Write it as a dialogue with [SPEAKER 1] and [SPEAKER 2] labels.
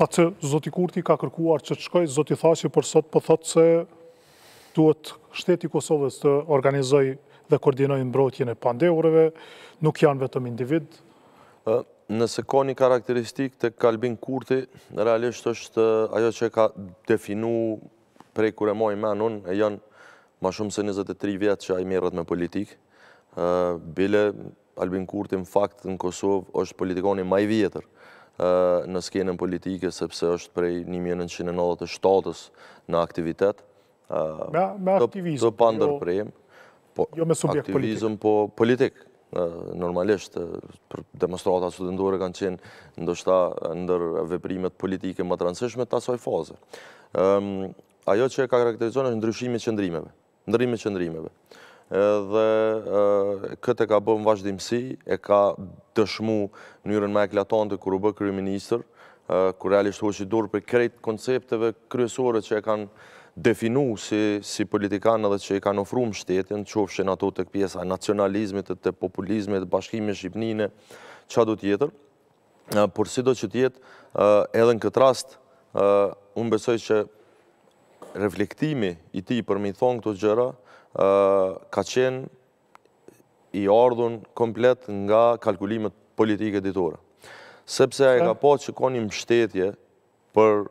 [SPEAKER 1] Tha që Zoti Kurti ka kërkuar që të shkoj, Zoti tha që për sot për po thot se duhet shteti Kosovës të organizoj dhe koordinoj në e pandeureve, nuk janë vetëm individ.
[SPEAKER 2] Nëse ka një karakteristik të Kalbin Kurti, në realisht është ajo që ka definu prej kure moj me anun, e janë ma shumë se 23 vjetë që a i mirët me politikë. Bile, Albin Kurti, në faktë, në Kosovë, është politikoni maj vjetër në skenën politike, sepse është prej 1997-ës në aktivitet. Me aktivizm. Të po pandër jo-, po jo me subjekt politik. Aktivizm, po politik. Normalisht, demonstrata studentore kanë qenë ndoshta ndër veprimet politike më transishme të asoj faze. Ajo që e ka karakterizohen është ndryshimi qëndrimeve. Ndryshimi qëndrimeve. Dhe këtë e ka bëmë vazhdimësi, e ka të shmu njërën me eklatante kërë bë kërë minister, kërë realisht hoqë i dorë për krejt koncepteve kryesore që e kanë definu si politikanë dhe që e kanë ofru më shtetin, qofshin ato të këpjesa nacionalizmit, të populizmit, bashkimi Shqipnine, qa do tjetër. Por si do që tjetë, edhe në këtë rast, unë besoj që reflektimi i ti për mi thonë këto gjëra, ka qenë i ardhun komplet nga kalkulimet politike ditore. Sepse e ka po që ka një për